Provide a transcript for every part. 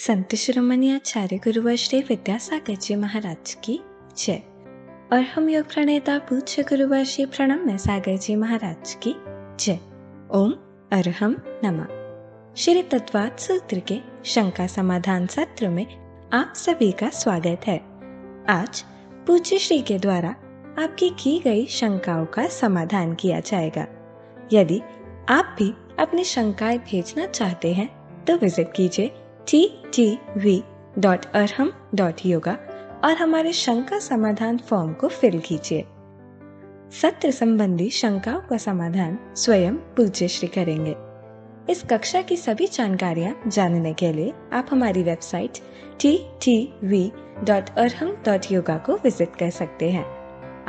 संत शिरोमणि आचार्य गुरुवर श्री विद्यासागर जी महाराज की जय और हम योग प्रणेता पूज्य गुरुवर श्री प्रणम्य सागर जी महाराज की जय ओम अरहम नमः श्री तत्वात सूत्र के शंका समाधान सत्र में आप सभी का स्वागत है आज पूज्य श्री के द्वारा आपकी की गई शंकाओं का समाधान किया जाएगा यदि आप भी अपनी शंकाएं भेजना चाहते हैं तो विजिट कीजिए T T V dot Arham dot yoga और हमारे शंका समाधान फॉर्म को फिल कीजिए सत्र संबंधी शंकाओं का समाधान स्वयं पूज्य श्री करेंगे इस कक्षा की सभी जानकारियाँ जानने के लिए आप हमारी website T T V dot Arham dot yoga को विजिट कर सकते हैं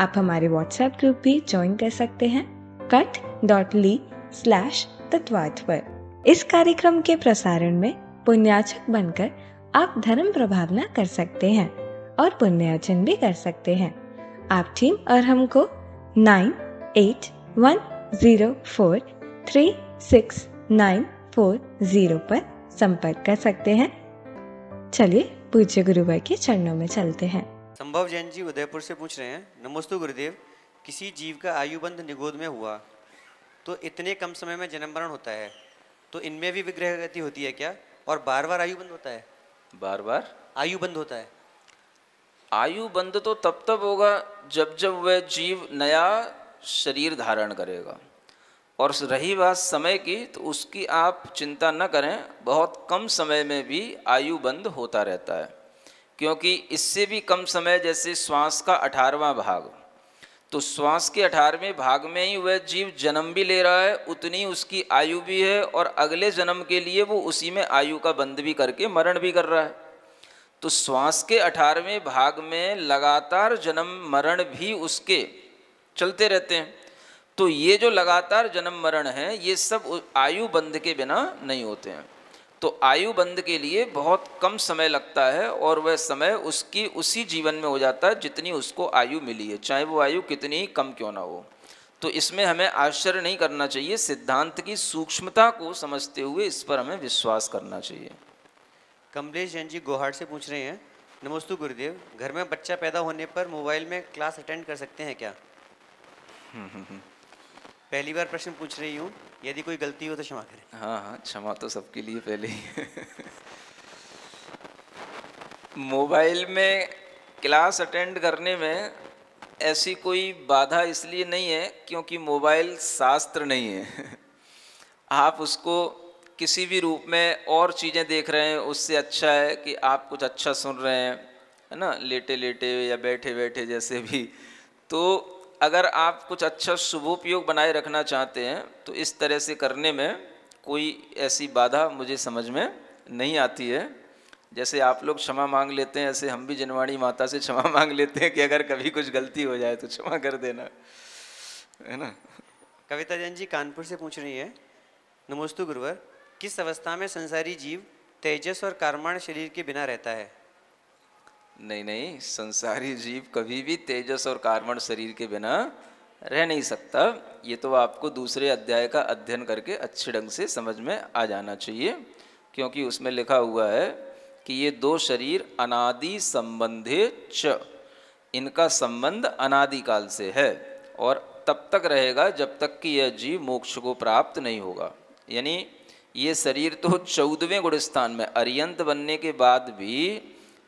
आप हमारे व्हाट्सएप ग्रुप भी ज्वाइन कर सकते हैं कट डॉट ली स्लैश तत्वाथ पर इस कार्यक्रम के प्रसारण में पुण्याचक बनकर आप धर्म प्रभावना कर सकते हैं और पुण्याचन भी कर सकते हैं आप टीम और हमको nine eight one zero four three six nine four zero पर संपर्क कर सकते हैं चलिए पूज्य गुरुवर के चरणों में चलते हैं संभव जैन जी उदयपुर से पूछ रहे हैं नमस्ते गुरुदेव किसी जीव का आयुबंध निगोद में हुआ तो इतने कम समय में जन्म मरण होता है तो इनमें भी विग्रह गति होती है क्या और बार बार आयु बंद होता है बार बार आयु बंद होता है आयु बंद तो तब तब होगा जब जब वह जीव नया शरीर धारण करेगा और रही बात समय की तो उसकी आप चिंता न करें बहुत कम समय में भी आयु बंद होता रहता है क्योंकि इससे भी कम समय जैसे श्वास का अठारवा भाग तो श्वास के अठारहवें भाग में ही वह जीव जन्म भी ले रहा है उतनी उसकी आयु भी है और अगले जन्म के लिए वो उसी में आयु का बंद भी करके मरण भी कर रहा है तो श्वास के अठारहवें भाग में लगातार जन्म मरण भी उसके चलते रहते हैं तो ये जो लगातार जन्म मरण है ये सब आयु बंद के बिना नहीं होते हैं तो आयु बंद के लिए बहुत कम समय लगता है और वह समय उसकी उसी जीवन में हो जाता है जितनी उसको आयु मिली है चाहे वो आयु कितनी ही कम क्यों ना हो तो इसमें हमें आश्चर्य नहीं करना चाहिए सिद्धांत की सूक्ष्मता को समझते हुए इस पर हमें विश्वास करना चाहिए कमलेश जैन जी गोहाड़ से पूछ रहे हैं नमस्ते गुरुदेव घर में बच्चा पैदा होने पर मोबाइल में क्लास अटेंड कर सकते हैं क्या हम्म, हम्म, हम्म। पहली बार प्रश्न पूछ रही हूँ यदि कोई गलती हो तो क्षमा करें हाँ हाँ क्षमा तो सबके लिए पहले ही मोबाइल में क्लास अटेंड करने में ऐसी कोई बाधा इसलिए नहीं है क्योंकि मोबाइल शास्त्र नहीं है आप उसको किसी भी रूप में और चीज़ें देख रहे हैं उससे अच्छा है कि आप कुछ अच्छा सुन रहे हैं है ना लेटे लेटे या बैठे बैठे जैसे भी तो अगर आप कुछ अच्छा शुभोपयोग बनाए रखना चाहते हैं तो इस तरह से करने में कोई ऐसी बाधा मुझे समझ में नहीं आती है जैसे आप लोग क्षमा मांग लेते हैं ऐसे हम भी जनवाणी माता से क्षमा मांग लेते हैं कि अगर कभी कुछ गलती हो जाए तो क्षमा कर देना है ना कविता जैन जी कानपुर से पूछ रही है नमोस्तु गुरुवर किस अवस्था में संसारी जीव तेजस और कारमाण शरीर के बिना रहता है नहीं नहीं संसारी जीव कभी भी तेजस और कार्मण शरीर के बिना रह नहीं सकता ये तो आपको दूसरे अध्याय का अध्ययन करके अच्छे ढंग से समझ में आ जाना चाहिए क्योंकि उसमें लिखा हुआ है कि ये दो शरीर अनादि संबंधे च इनका संबंध अनादिकाल से है और तब तक रहेगा जब तक कि यह जीव मोक्ष को प्राप्त नहीं होगा यानी ये शरीर तो चौदहवें गुणस्थान में अरियंत बनने के बाद भी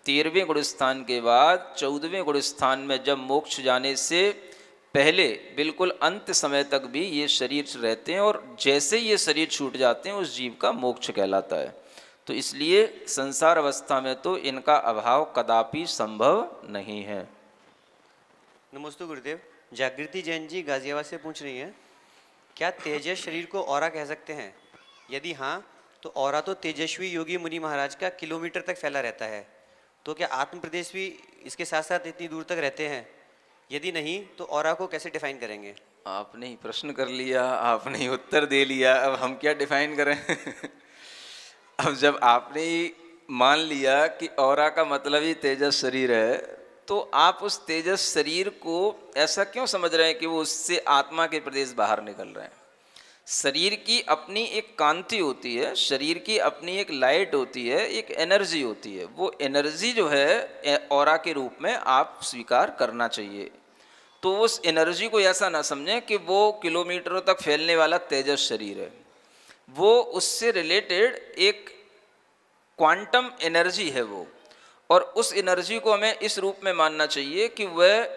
तेरहवें गुणस्थान के बाद चौदहवें गुणस्थान में जब मोक्ष जाने से पहले बिल्कुल अंत समय तक भी ये शरीर रहते हैं और जैसे ये शरीर छूट जाते हैं उस जीव का मोक्ष कहलाता है तो इसलिए संसार अवस्था में तो इनका अभाव कदापि संभव नहीं है नमस्ते गुरुदेव जागृति जैन जी गाजियाबाद से पूछ रही हैं क्या तेजस शरीर को और कह सकते हैं यदि हाँ तो और तो तेजस्वी योगी मुनि महाराज का किलोमीटर तक फैला रहता है तो क्या आत्म प्रदेश भी इसके साथ साथ इतनी दूर तक रहते हैं यदि नहीं तो और को कैसे डिफाइन करेंगे आपने ही प्रश्न कर लिया आपने ही उत्तर दे लिया अब हम क्या डिफाइन करें अब जब आपने ही मान लिया कि और का मतलब ही तेजस शरीर है तो आप उस तेजस शरीर को ऐसा क्यों समझ रहे हैं कि वो उससे आत्मा के प्रदेश बाहर निकल रहे हैं शरीर की अपनी एक कांति होती है शरीर की अपनी एक लाइट होती है एक एनर्जी होती है वो एनर्जी जो है और के रूप में आप स्वीकार करना चाहिए तो उस एनर्जी को ऐसा ना समझें कि वो किलोमीटरों तक फैलने वाला तेजस शरीर है वो उससे रिलेटेड एक क्वांटम एनर्जी है वो और उस एनर्जी को हमें इस रूप में मानना चाहिए कि वह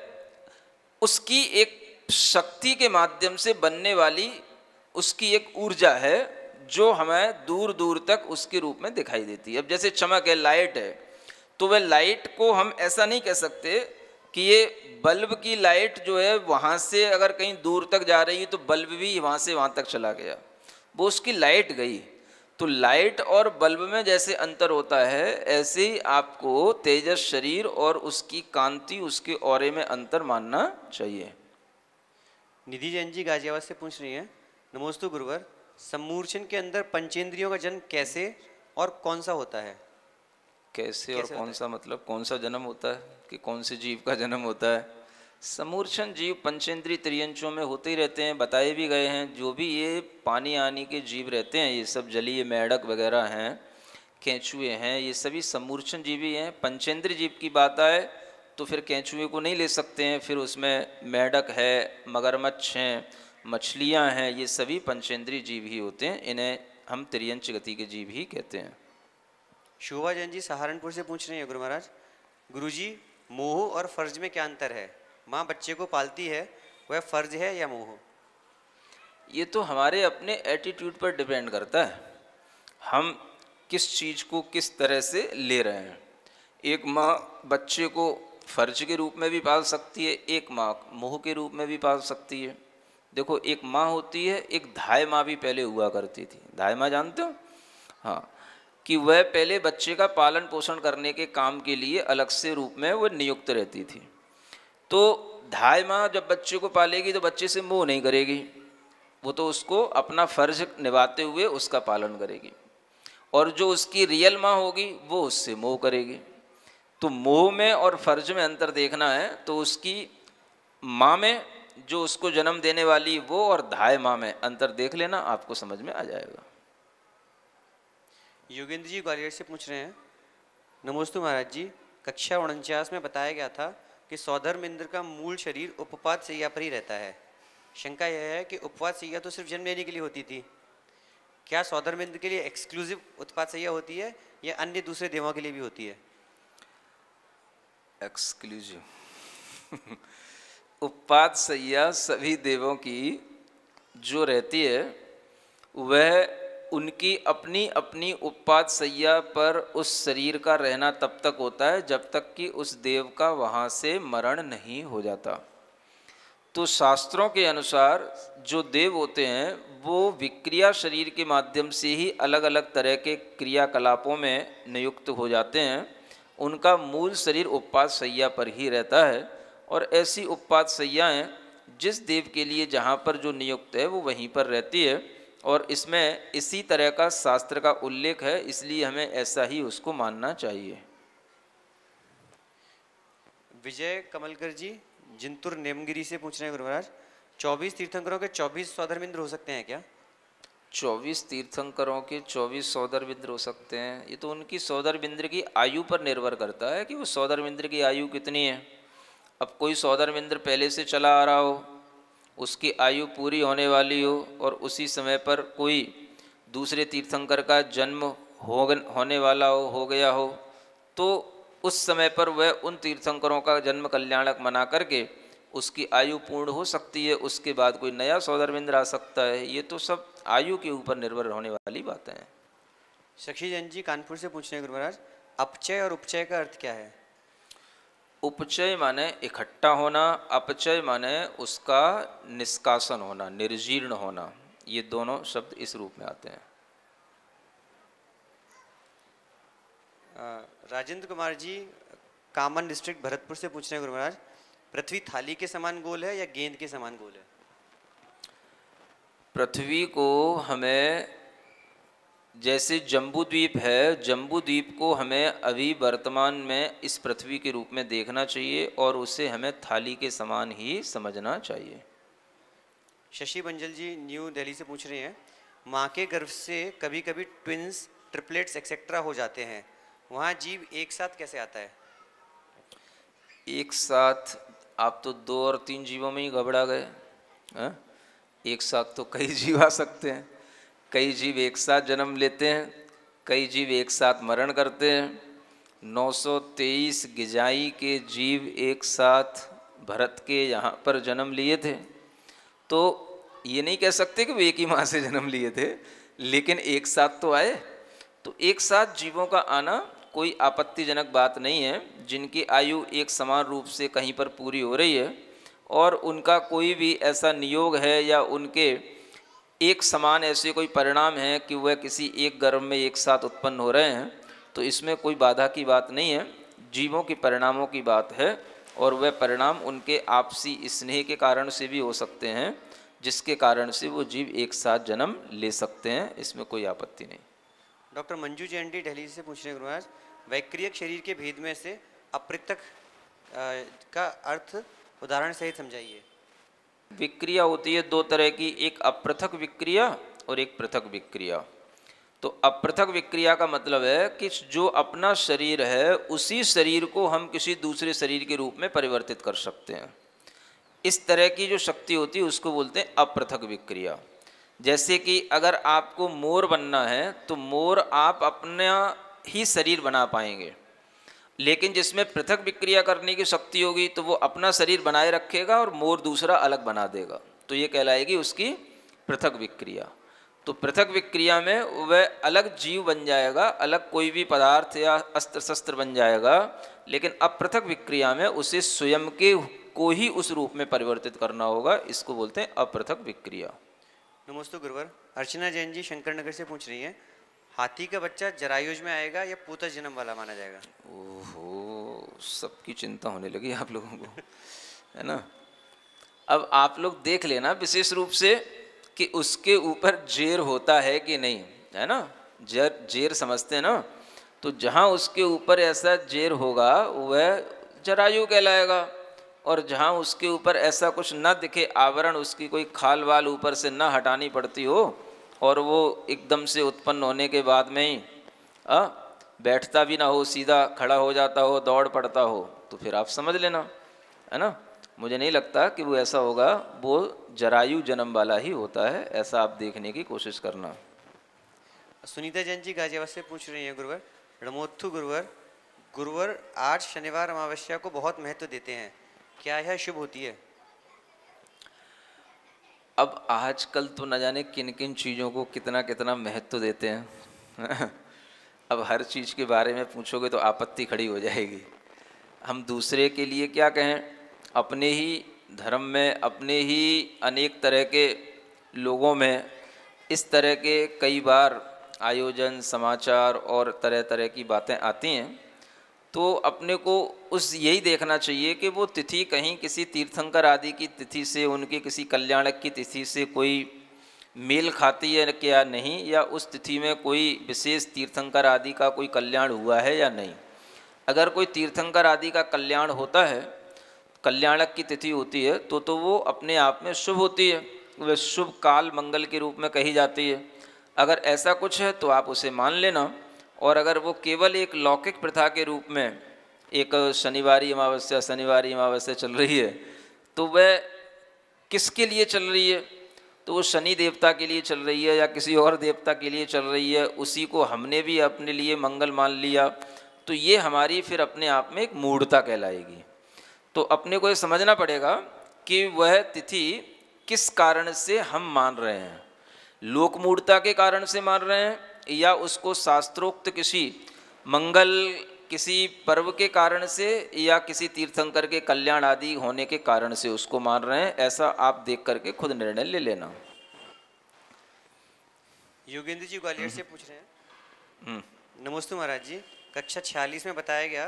उसकी एक शक्ति के माध्यम से बनने वाली उसकी एक ऊर्जा है जो हमें दूर दूर तक उसके रूप में दिखाई देती है अब जैसे चमक है लाइट है तो वह लाइट को हम ऐसा नहीं कह सकते कि ये बल्ब की लाइट जो है वहाँ से अगर कहीं दूर तक जा रही है तो बल्ब भी वहाँ से वहाँ तक चला गया वो उसकी लाइट गई तो लाइट और बल्ब में जैसे अंतर होता है ऐसे ही आपको तेजस शरीर और उसकी कांति उसके और में अंतर मानना चाहिए निधि जैन जी गाजियाबाद से पूछ रही हैं नमोस्तु गुरुवर सम्मूर्छन के अंदर पंचेंद्रियों का जन्म कैसे और कौन सा होता है कैसे, कैसे और कौन सा मतलब कौन सा जन्म होता है कि कौन से जीव का जन्म होता है समूर्छन जीव पंचेंद्रीय त्रियंशों में होते ही रहते हैं बताए भी गए हैं जो भी ये पानी आनी के जीव रहते हैं ये सब जलीय मेढक वगैरह हैं कैचुए हैं ये सभी समूर्छन जीवी हैं पंचेंद्र जीव की बात आए तो फिर कैचुए को नहीं ले सकते हैं फिर उसमें मेढक है मगरमच्छ हैं मछलियाँ हैं ये सभी पंचेंद्रीय जीव ही होते हैं इन्हें हम त्रियंच गति के जीव ही कहते हैं शोभा जैन जी सहारनपुर से पूछ रहे हैं गुरु महाराज गुरु जी मोह और फर्ज में क्या अंतर है माँ बच्चे को पालती है वह फर्ज है या मोह ये तो हमारे अपने एटीट्यूड पर डिपेंड करता है हम किस चीज़ को किस तरह से ले रहे हैं एक माँ बच्चे को फर्ज के रूप में भी पाल सकती है एक माँ मोह के रूप में भी पाल सकती है देखो एक माँ होती है एक धाय माँ भी पहले हुआ करती थी धाय माँ जानते हो हाँ कि वह पहले बच्चे का पालन पोषण करने के काम के लिए अलग से रूप में वह नियुक्त रहती थी तो धाय माँ जब बच्चे को पालेगी तो बच्चे से मोह नहीं करेगी वो तो उसको अपना फर्ज निभाते हुए उसका पालन करेगी और जो उसकी रियल माँ होगी वो उससे मोह करेगी तो मोह में और फर्ज में अंतर देखना है तो उसकी माँ में जो उसको जन्म देने वाली वो और धाय माँ में अंतर देख लेना आपको समझ में आ जाएगा योगेंद्र जी ग्वालियर से पूछ रहे हैं नमोस्तु महाराज जी कक्षा उनचास में बताया गया था कि सौधर्म इंद्र का मूल शरीर उपपाद सैया पर ही रहता है शंका यह है कि उपवाद सैया तो सिर्फ जन्म लेने के लिए होती थी क्या सौधर्म इंद्र के लिए एक्सक्लूसिव उत्पाद सैया होती है या अन्य दूसरे देवों के लिए भी होती है एक्सक्लूसिव उपपाद सैया सभी देवों की जो रहती है वह उनकी अपनी अपनी उपपाद सैया पर उस शरीर का रहना तब तक होता है जब तक कि उस देव का वहाँ से मरण नहीं हो जाता तो शास्त्रों के अनुसार जो देव होते हैं वो विक्रिया शरीर के माध्यम से ही अलग अलग तरह के क्रियाकलापों में नियुक्त हो जाते हैं उनका मूल शरीर उपपाद सैया पर ही रहता है और ऐसी उपपाद सयाएँ जिस देव के लिए जहाँ पर जो नियुक्त है वो वहीं पर रहती है और इसमें इसी तरह का शास्त्र का उल्लेख है इसलिए हमें ऐसा ही उसको मानना चाहिए विजय कमलकर जी जिंतुर नेमगिरी से पूछ रहे हैं गुरु महाराज चौबीस तीर्थंकरों के चौबीस सौधर्मिंद्र हो सकते हैं क्या चौबीस तीर्थंकरों के चौबीस सौदरविंद्र हो सकते हैं ये तो उनकी बिंद्र की आयु पर निर्भर करता है कि वो बिंद्र की आयु कितनी है अब कोई सौदरविंद्र पहले से चला आ रहा हो उसकी आयु पूरी होने वाली हो और उसी समय पर कोई दूसरे तीर्थंकर का जन्म हो होने वाला हो हो गया हो तो उस समय पर वह उन तीर्थंकरों का जन्म कल्याणक मना करके उसकी आयु पूर्ण हो सकती है उसके बाद कोई नया सौदरविंद्र आ सकता है ये तो सब आयु के ऊपर निर्भर होने वाली बातें हैं शशि जैन जी कानपुर से पूछ रहे हैं महाराज अपचय और उपचय का अर्थ क्या है उपचय माने इकट्ठा होना अपचय माने उसका निष्कासन होना निर्जीर्ण होना ये दोनों शब्द इस रूप में आते हैं राजेंद्र कुमार जी कामन डिस्ट्रिक्ट भरतपुर से पूछ रहे हैं गुरु महाराज पृथ्वी थाली के समान गोल है या गेंद के समान गोल है पृथ्वी को हमें जैसे जम्बू द्वीप है जम्बू द्वीप को हमें अभी वर्तमान में इस पृथ्वी के रूप में देखना चाहिए और उसे हमें थाली के समान ही समझना चाहिए शशि बंजल जी न्यू दिल्ली से पूछ रहे हैं माँ के गर्भ से कभी कभी ट्विंस ट्रिपलेट्स एक्सेट्रा हो जाते हैं वहाँ जीव एक साथ कैसे आता है एक साथ आप तो दो और तीन जीवों में ही घबरा गए हाँ? एक साथ तो कई जीव आ सकते हैं कई जीव एक साथ जन्म लेते हैं कई जीव एक साथ मरण करते हैं 923 गिजाई के जीव एक साथ भरत के यहाँ पर जन्म लिए थे तो ये नहीं कह सकते कि वे एक ही माँ से जन्म लिए थे लेकिन एक साथ तो आए तो एक साथ जीवों का आना कोई आपत्तिजनक बात नहीं है जिनकी आयु एक समान रूप से कहीं पर पूरी हो रही है और उनका कोई भी ऐसा नियोग है या उनके एक समान ऐसे कोई परिणाम है कि वह किसी एक गर्भ में एक साथ उत्पन्न हो रहे हैं तो इसमें कोई बाधा की बात नहीं है जीवों के परिणामों की बात है और वह परिणाम उनके आपसी स्नेह के कारण से भी हो सकते हैं जिसके कारण से वो जीव एक साथ जन्म ले सकते हैं इसमें कोई आपत्ति नहीं डॉक्टर मंजू जैंडी दिल्ली से पूछ रहे गुरुराज वैक्रियक शरीर के भेद में से अपृतक का अर्थ उदाहरण सहित समझाइए विक्रिया होती है दो तरह की एक अपृथक विक्रिया और एक पृथक विक्रिया तो अपृथक विक्रिया का मतलब है कि जो अपना शरीर है उसी शरीर को हम किसी दूसरे शरीर के रूप में परिवर्तित कर सकते हैं इस तरह की जो शक्ति होती है उसको बोलते हैं अपृथक विक्रिया जैसे कि अगर आपको मोर बनना है तो मोर आप अपना ही शरीर बना पाएंगे लेकिन जिसमें पृथक विक्रिया करने की शक्ति होगी तो वो अपना शरीर बनाए रखेगा और मोर दूसरा अलग बना देगा तो ये कहलाएगी उसकी पृथक विक्रिया तो पृथक विक्रिया में वह अलग जीव बन जाएगा अलग कोई भी पदार्थ या अस्त्र शस्त्र बन जाएगा लेकिन अब पृथक विक्रिया में उसे स्वयं के को ही उस रूप में परिवर्तित करना होगा इसको बोलते हैं अपृथक विक्रिया नमस्ते गुरुवर अर्चना जैन जी शंकर नगर से पूछ रही है हाथी का बच्चा जरायुज में आएगा या पूता जन्म वाला माना जाएगा ओहो सबकी चिंता होने लगी आप लोगों को है ना अब आप लोग देख लेना विशेष रूप से कि उसके ऊपर जेर होता है कि नहीं है ना जर जेर समझते हैं ना तो जहाँ उसके ऊपर ऐसा जेर होगा वह जरायु कहलाएगा और जहाँ उसके ऊपर ऐसा कुछ न दिखे आवरण उसकी कोई खाल वाल ऊपर से न हटानी पड़ती हो और वो एकदम से उत्पन्न होने के बाद में ही आ, बैठता भी ना हो सीधा खड़ा हो जाता हो दौड़ पड़ता हो तो फिर आप समझ लेना है ना मुझे नहीं लगता कि वो ऐसा होगा वो जरायु जन्म वाला ही होता है ऐसा आप देखने की कोशिश करना सुनीता जैन जी गाजियाबाद से पूछ रही हैं गुरुवर रमोत्थु गुरुवर गुरुवर आज शनिवार अमावस्या को बहुत महत्व देते हैं क्या यह शुभ होती है अब आजकल तो न जाने किन किन चीज़ों को कितना कितना महत्व देते हैं अब हर चीज़ के बारे में पूछोगे तो आपत्ति खड़ी हो जाएगी हम दूसरे के लिए क्या कहें अपने ही धर्म में अपने ही अनेक तरह के लोगों में इस तरह के कई बार आयोजन समाचार और तरह तरह की बातें आती हैं तो अपने को उस यही देखना चाहिए कि वो तिथि कहीं किसी तीर्थंकर आदि की तिथि से उनके किसी कल्याणक की तिथि से कोई मेल खाती है क्या नहीं या उस तिथि में कोई विशेष तीर्थंकर आदि का कोई कल्याण हुआ है या नहीं अगर कोई तीर्थंकर आदि का कल्याण होता है कल्याणक की तिथि होती है तो तो वो अपने आप में शुभ होती है वह शुभ काल मंगल के रूप में कही जाती है अगर ऐसा कुछ है तो आप उसे मान लेना और अगर वो केवल एक लौकिक प्रथा के रूप में एक शनिवार अमावस्या शनिवार अमावस्या चल रही है तो वह किसके लिए चल रही है तो वो शनि देवता के लिए चल रही है या किसी और देवता के लिए चल रही है उसी को हमने भी अपने लिए मंगल मान लिया तो ये हमारी फिर अपने आप में एक मूर्ता कहलाएगी तो अपने को ये समझना पड़ेगा कि वह तिथि किस कारण से हम मान रहे हैं लोक मूढ़ता के कारण से मान रहे हैं या उसको शास्त्रोक्त किसी मंगल किसी पर्व के कारण से या किसी तीर्थंकर के कल्याण आदि होने के कारण से उसको मान रहे हैं ऐसा आप देख करके खुद निर्णय ले लेना योगेंद्र जी ग्वालियर से पूछ रहे हैं हम्म। हम्म। नमस्ते महाराज जी कक्षा छियालीस में बताया गया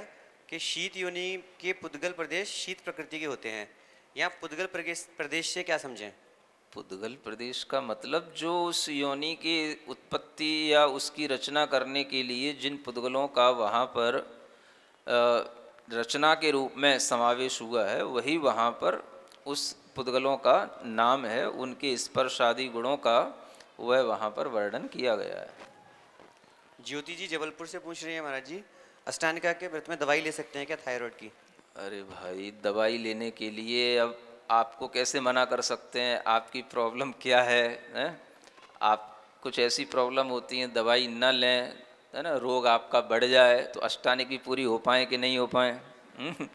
कि शीत योनि के पुद्गल प्रदेश शीत प्रकृति के होते हैं यहाँ पुद्गल प्रदेश से क्या समझें पुद्गल प्रदेश का मतलब जो उस योनि की उत्पत्ति या उसकी रचना करने के लिए जिन पुद्गलों का वहाँ पर रचना के रूप में समावेश हुआ है वही वहाँ पर उस पुद्गलों का नाम है उनके स्पर्श आदि गुणों का वह वहाँ पर वर्णन किया गया है ज्योति जी जबलपुर से पूछ रही है महाराज जी अष्टानिका के व्रत में दवाई ले सकते हैं क्या थायराइड की अरे भाई दवाई लेने के लिए अब आपको कैसे मना कर सकते हैं आपकी प्रॉब्लम क्या है ने? आप कुछ ऐसी प्रॉब्लम होती हैं दवाई न लें है ना रोग आपका बढ़ जाए तो अष्टानिक की पूरी हो पाए कि नहीं हो पाए हम्म।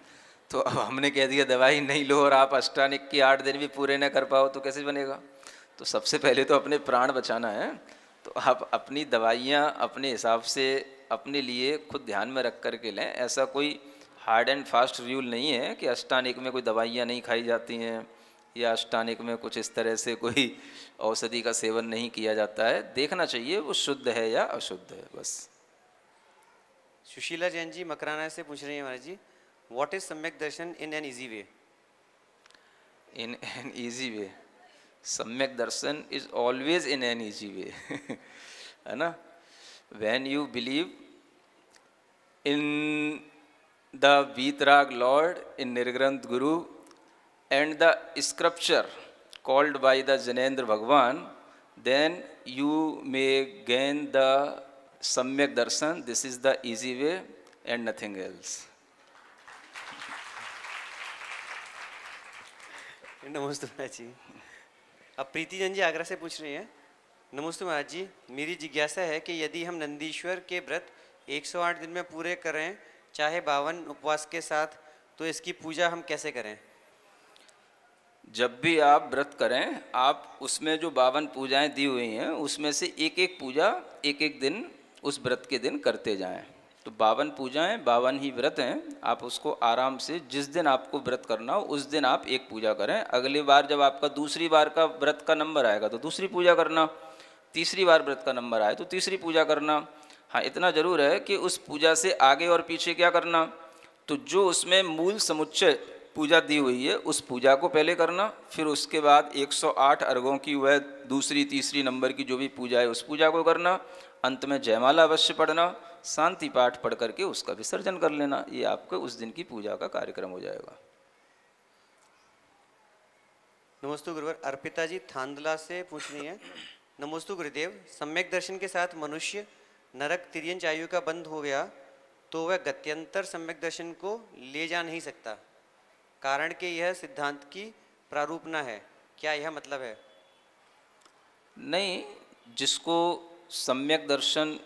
तो अब हमने कह दिया दवाई नहीं लो और आप अष्टानिक की आठ दिन भी पूरे ना कर पाओ तो कैसे बनेगा तो सबसे पहले तो अपने प्राण बचाना है तो आप अपनी दवाइयाँ अपने हिसाब से अपने लिए खुद ध्यान में रख कर के लें ऐसा कोई हार्ड एंड फास्ट रूल नहीं है कि अष्टानिक में कोई दवाइयाँ नहीं खाई जाती हैं या अष्टानिक में कुछ इस तरह से कोई औषधि का सेवन नहीं किया जाता है देखना चाहिए वो शुद्ध है या अशुद्ध है बस सुशीला जैन जी मकराना से पूछ रही हैं महाराज जी what is samyak darshan in an easy way in an easy way samyak darshan is always in an easy way है ना when you believe in the vitrag lord in nirgranth guru and the scripture called by the Jinendra Bhagwan then you may gain the samyak darshan this is the easy way and nothing else namaste Maharaj जी अब प्रीति जन जी आगरा से पूछ रही हैं नमस्ते महाराज जी मेरी जिज्ञासा है कि यदि हम नंदीश्वर के व्रत 108 दिन में पूरे करें चाहे बावन उपवास के साथ तो इसकी पूजा हम कैसे करें जब भी आप व्रत करें आप उसमें जो बावन पूजाएं दी हुई हैं उसमें से एक एक पूजा एक एक दिन उस व्रत के दिन करते जाएं तो बावन पूजाएं बावन ही व्रत हैं आप उसको आराम से जिस दिन आपको व्रत करना हो उस दिन आप एक पूजा करें अगली बार जब आपका दूसरी बार का व्रत का नंबर आएगा तो दूसरी पूजा करना तीसरी बार व्रत का नंबर आए तो तीसरी पूजा करना हाँ इतना ज़रूर है कि उस पूजा से आगे और पीछे क्या करना तो जो उसमें मूल समुच्चय पूजा दी हुई है उस पूजा को पहले करना फिर उसके बाद 108 अर्घों की वह दूसरी तीसरी नंबर की जो भी पूजा है उस पूजा को करना अंत में जयमाला अवश्य पढ़ना शांति पाठ पढ़ करके उसका विसर्जन कर लेना ये आपको उस दिन की पूजा का कार्यक्रम हो जाएगा नमस्ते गुरुवर अर्पिता जी थांदला से पूछ रही है नमोस्तु गुरुदेव सम्यक दर्शन के साथ मनुष्य नरक तिरियंच आयु का बंद हो गया तो वह गत्यंतर सम्यक दर्शन को ले जा नहीं सकता कारण के यह सिद्धांत की प्रारूपना है क्या यह मतलब है नहीं जिसको सम्यक दर्शन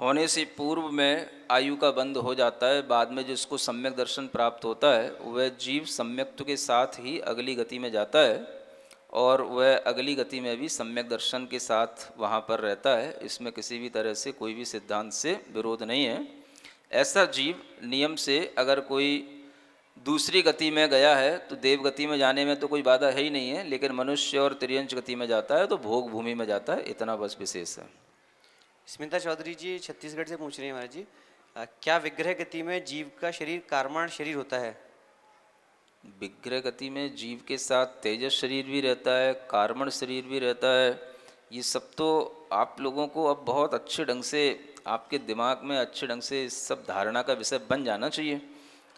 होने से पूर्व में आयु का बंद हो जाता है बाद में जिसको सम्यक दर्शन प्राप्त होता है वह जीव सम्यक्त के साथ ही अगली गति में जाता है और वह अगली गति में भी सम्यक दर्शन के साथ वहाँ पर रहता है इसमें किसी भी तरह से कोई भी सिद्धांत से विरोध नहीं है ऐसा जीव नियम से अगर कोई दूसरी गति में गया है तो देव गति में जाने में तो कोई बाधा है ही नहीं है लेकिन मनुष्य और त्रियंश गति में जाता है तो भोग भूमि में जाता है इतना बस विशेष है स्मिता चौधरी जी छत्तीसगढ़ से पूछ रही है महाराज जी क्या विग्रह गति में जीव का शरीर कारमाण शरीर होता है विग्रह गति में जीव के साथ तेजस शरीर भी रहता है कार्मण शरीर भी रहता है ये सब तो आप लोगों को अब बहुत अच्छे ढंग से आपके दिमाग में अच्छे ढंग से इस सब धारणा का विषय बन जाना चाहिए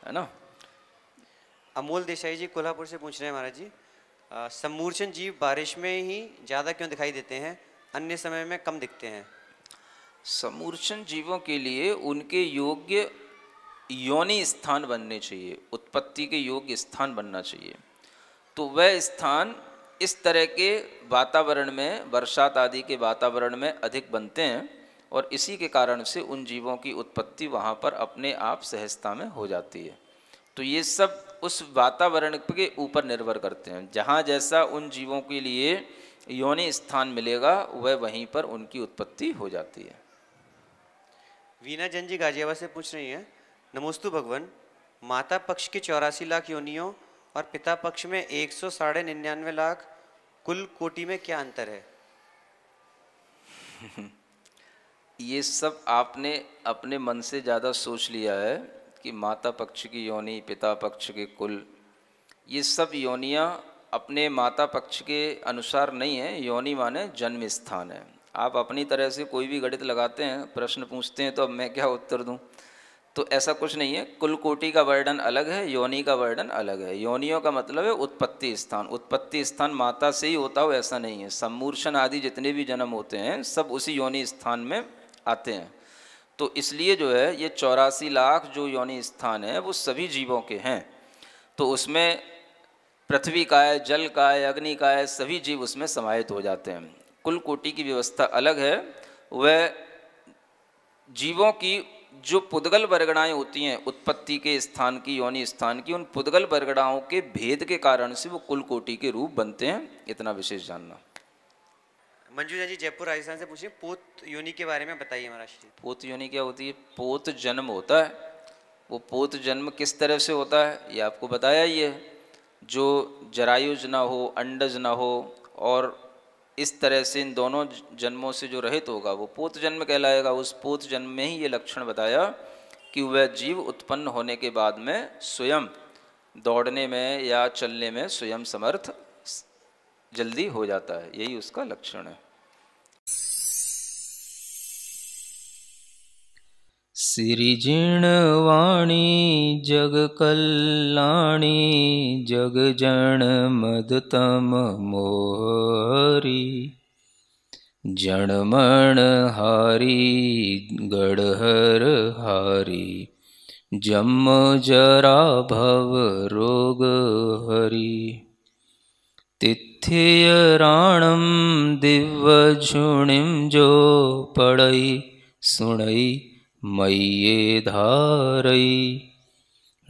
है ना अमोल देसाई जी कोल्हापुर से पूछ रहे हैं महाराज जी समूर्चन जीव बारिश में ही ज़्यादा क्यों दिखाई देते हैं अन्य समय में कम दिखते हैं समूर्चन जीवों के लिए उनके योग्य योनि स्थान बनने चाहिए उत्पत्ति के योग्य स्थान बनना चाहिए तो वह स्थान इस तरह के वातावरण में बरसात आदि के वातावरण में अधिक बनते हैं और इसी के कारण से उन जीवों की उत्पत्ति वहाँ पर अपने आप सहजता में हो जाती है तो ये सब उस वातावरण के ऊपर निर्भर करते हैं जहाँ जैसा उन जीवों के लिए योनि स्थान मिलेगा वह वहीं पर उनकी उत्पत्ति हो जाती है वीना जन जी गाजियाबाद से पूछ रही हैं नमोस्तु भगवान माता पक्ष की चौरासी लाख योनियों और पिता पक्ष में एक सौ साढ़े निन्यानवे लाख कुल कोटि में क्या अंतर है ये सब आपने अपने मन से ज़्यादा सोच लिया है कि माता पक्ष की योनि पिता पक्ष के कुल ये सब योनियाँ अपने माता पक्ष के अनुसार नहीं है योनि माने जन्म स्थान है आप अपनी तरह से कोई भी गणित लगाते हैं प्रश्न पूछते हैं तो अब मैं क्या उत्तर दूँ तो ऐसा कुछ नहीं है कुलकोटि का वर्णन अलग है योनि का वर्णन अलग है योनियों का मतलब है उत्पत्ति स्थान उत्पत्ति स्थान माता से ही होता हो ऐसा नहीं है सम्मूर्षण आदि जितने भी जन्म होते हैं सब उसी योनि स्थान में आते हैं तो इसलिए जो है ये चौरासी लाख जो योनि स्थान है वो सभी जीवों के हैं तो उसमें पृथ्वी का है जल का है अग्नि का है सभी जीव उसमें समाहित हो जाते हैं कुल कोटि की व्यवस्था अलग है वह जीवों की जो पुदगल बरगड़ाएँ होती हैं उत्पत्ति के स्थान की योनि स्थान की उन पुदगल बरगड़ाओं के भेद के कारण से वो कुल कोटि के रूप बनते हैं इतना विशेष जानना मंजूजा जी जयपुर राजस्थान से पूछिए पोत योनि के बारे में बताइए महाराज पोत योनि क्या होती है पोत जन्म होता है वो पोत जन्म किस तरह से होता है ये आपको बताया ही है जो जरायुज ना हो अंडज ना हो और इस तरह से इन दोनों जन्मों से जो रहित होगा वो पोत जन्म कहलाएगा उस पोत जन्म में ही ये लक्षण बताया कि वह जीव उत्पन्न होने के बाद में स्वयं दौड़ने में या चलने में स्वयं समर्थ जल्दी हो जाता है यही उसका लक्षण है कल्याणी जगकल्याणी जन मदतम मोरी जमहारि गढहरहारि जम्म जराभवरोगहरियराणं दिवझुणिं जो पडै सुनै धारै धारयि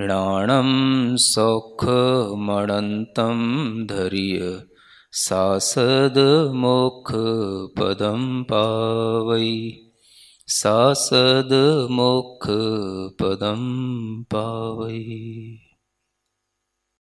राणं सौखमणन्तं धरिय सासमुख पदं पावै सासद् पावै